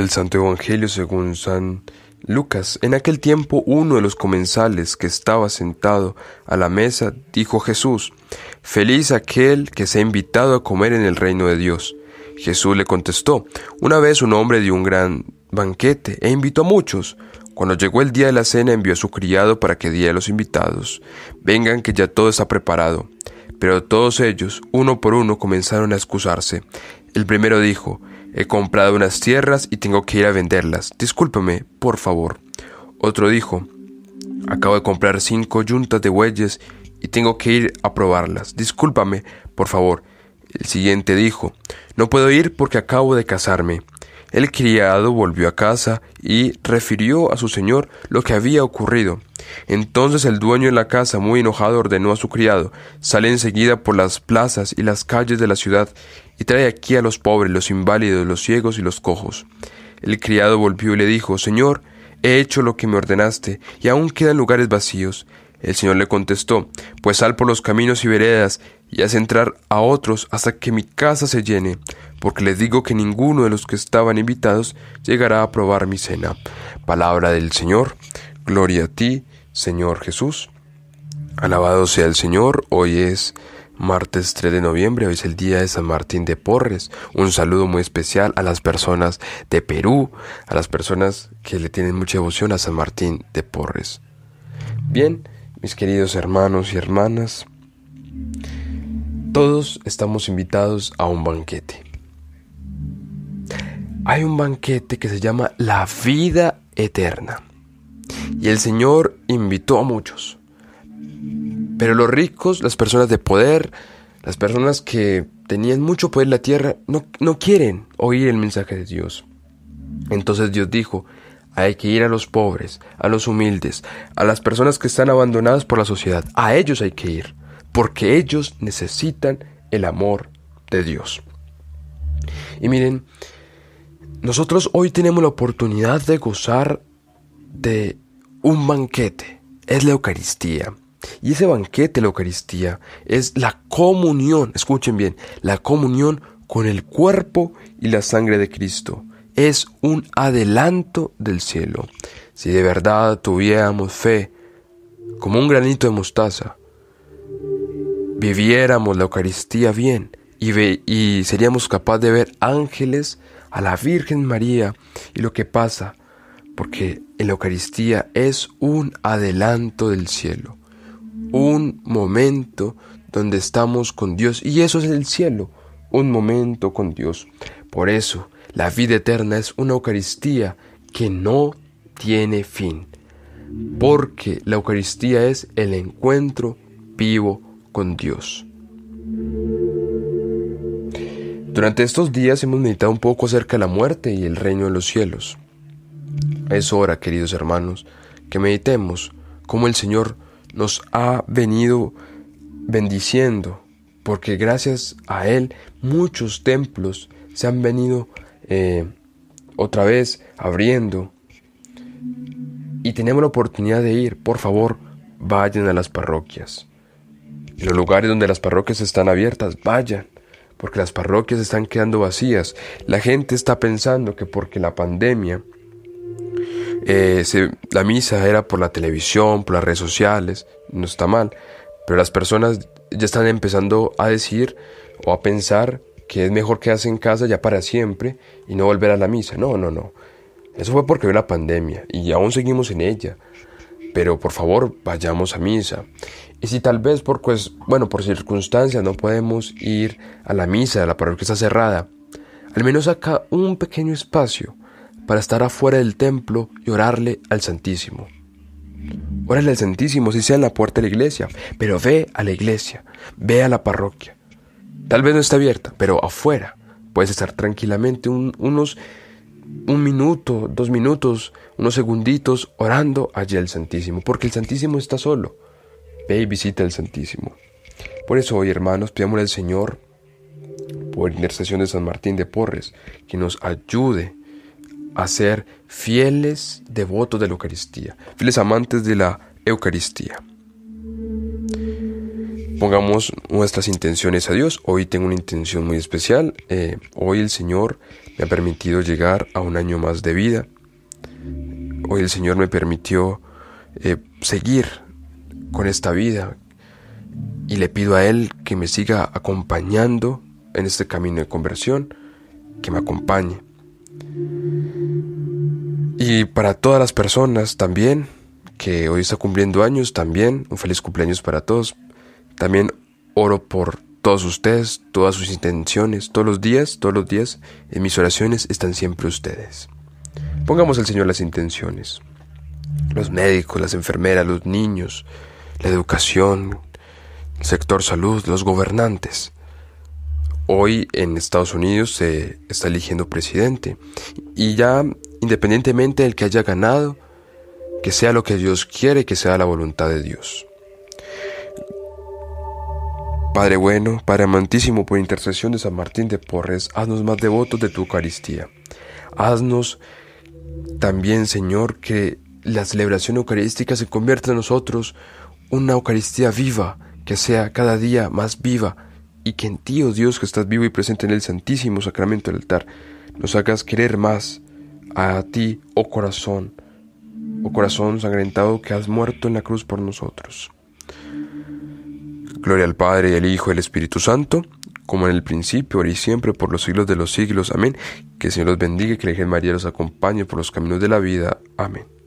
El Santo Evangelio según San Lucas. En aquel tiempo uno de los comensales que estaba sentado a la mesa dijo a Jesús, Feliz aquel que se ha invitado a comer en el reino de Dios. Jesús le contestó, Una vez un hombre dio un gran banquete e invitó a muchos. Cuando llegó el día de la cena envió a su criado para que diera a los invitados, Vengan que ya todo está preparado. Pero todos ellos, uno por uno, comenzaron a excusarse. El primero dijo, He comprado unas tierras y tengo que ir a venderlas. Discúlpame, por favor. Otro dijo, acabo de comprar cinco yuntas de bueyes y tengo que ir a probarlas. Discúlpame, por favor. El siguiente dijo, no puedo ir porque acabo de casarme. El criado volvió a casa y refirió a su señor lo que había ocurrido. Entonces el dueño de la casa, muy enojado, ordenó a su criado, sale enseguida por las plazas y las calles de la ciudad y trae aquí a los pobres, los inválidos, los ciegos y los cojos. El criado volvió y le dijo, Señor, he hecho lo que me ordenaste, y aún quedan lugares vacíos. El Señor le contestó, Pues sal por los caminos y veredas, y haz entrar a otros hasta que mi casa se llene, porque les digo que ninguno de los que estaban invitados llegará a probar mi cena. Palabra del Señor, gloria a ti, Señor Jesús. Alabado sea el Señor, hoy es martes 3 de noviembre, hoy es el día de San Martín de Porres. Un saludo muy especial a las personas de Perú, a las personas que le tienen mucha devoción a San Martín de Porres. Bien, mis queridos hermanos y hermanas, todos estamos invitados a un banquete. Hay un banquete que se llama la vida eterna el Señor invitó a muchos. Pero los ricos, las personas de poder, las personas que tenían mucho poder en la tierra, no, no quieren oír el mensaje de Dios. Entonces Dios dijo, hay que ir a los pobres, a los humildes, a las personas que están abandonadas por la sociedad. A ellos hay que ir, porque ellos necesitan el amor de Dios. Y miren, nosotros hoy tenemos la oportunidad de gozar de un banquete, es la Eucaristía. Y ese banquete, la Eucaristía, es la comunión, escuchen bien, la comunión con el cuerpo y la sangre de Cristo. Es un adelanto del cielo. Si de verdad tuviéramos fe, como un granito de mostaza, viviéramos la Eucaristía bien y, y seríamos capaces de ver ángeles a la Virgen María y lo que pasa porque la Eucaristía es un adelanto del cielo, un momento donde estamos con Dios, y eso es el cielo, un momento con Dios. Por eso, la vida eterna es una Eucaristía que no tiene fin, porque la Eucaristía es el encuentro vivo con Dios. Durante estos días hemos meditado un poco acerca de la muerte y el reino de los cielos. Es hora, queridos hermanos, que meditemos cómo el Señor nos ha venido bendiciendo, porque gracias a Él muchos templos se han venido eh, otra vez abriendo y tenemos la oportunidad de ir. Por favor, vayan a las parroquias. los lugares donde las parroquias están abiertas, vayan porque las parroquias están quedando vacías. La gente está pensando que porque la pandemia eh, la misa era por la televisión, por las redes sociales, no está mal, pero las personas ya están empezando a decir o a pensar que es mejor quedarse en casa ya para siempre y no volver a la misa. No, no, no. Eso fue porque hubo la pandemia y aún seguimos en ella. Pero por favor, vayamos a misa. Y si tal vez por, pues, bueno, por circunstancias no podemos ir a la misa, la parroquia está cerrada, al menos acá un pequeño espacio para estar afuera del templo y orarle al Santísimo. Órale al Santísimo, si sea en la puerta de la iglesia, pero ve a la iglesia, ve a la parroquia. Tal vez no está abierta, pero afuera puedes estar tranquilamente unos un minuto, dos minutos, unos segunditos orando allí al Santísimo, porque el Santísimo está solo. Ve y visita al Santísimo. Por eso hoy, hermanos, pidámosle al Señor, por intercesión de San Martín de Porres, que nos ayude a ser fieles devotos de la Eucaristía, fieles amantes de la Eucaristía. Pongamos nuestras intenciones a Dios. Hoy tengo una intención muy especial. Eh, hoy el Señor me ha permitido llegar a un año más de vida. Hoy el Señor me permitió eh, seguir con esta vida y le pido a Él que me siga acompañando en este camino de conversión, que me acompañe. Y para todas las personas también, que hoy está cumpliendo años también, un feliz cumpleaños para todos. También oro por todos ustedes, todas sus intenciones, todos los días, todos los días, en mis oraciones están siempre ustedes. Pongamos al Señor las intenciones. Los médicos, las enfermeras, los niños, la educación, el sector salud, los gobernantes. Hoy en Estados Unidos se está eligiendo presidente y ya independientemente del que haya ganado, que sea lo que Dios quiere, que sea la voluntad de Dios. Padre bueno, Padre amantísimo, por intercesión de San Martín de Porres, haznos más devotos de tu Eucaristía. Haznos también, Señor, que la celebración eucarística se convierta en nosotros una Eucaristía viva, que sea cada día más viva, y que en ti, oh Dios, que estás vivo y presente en el Santísimo Sacramento del altar, nos hagas querer más a ti, oh corazón, oh corazón sangrentado que has muerto en la cruz por nosotros. Gloria al Padre, al Hijo, y al Espíritu Santo, como en el principio, ahora y siempre, por los siglos de los siglos. Amén. Que el Señor los bendiga y que la Virgen María los acompañe por los caminos de la vida. Amén.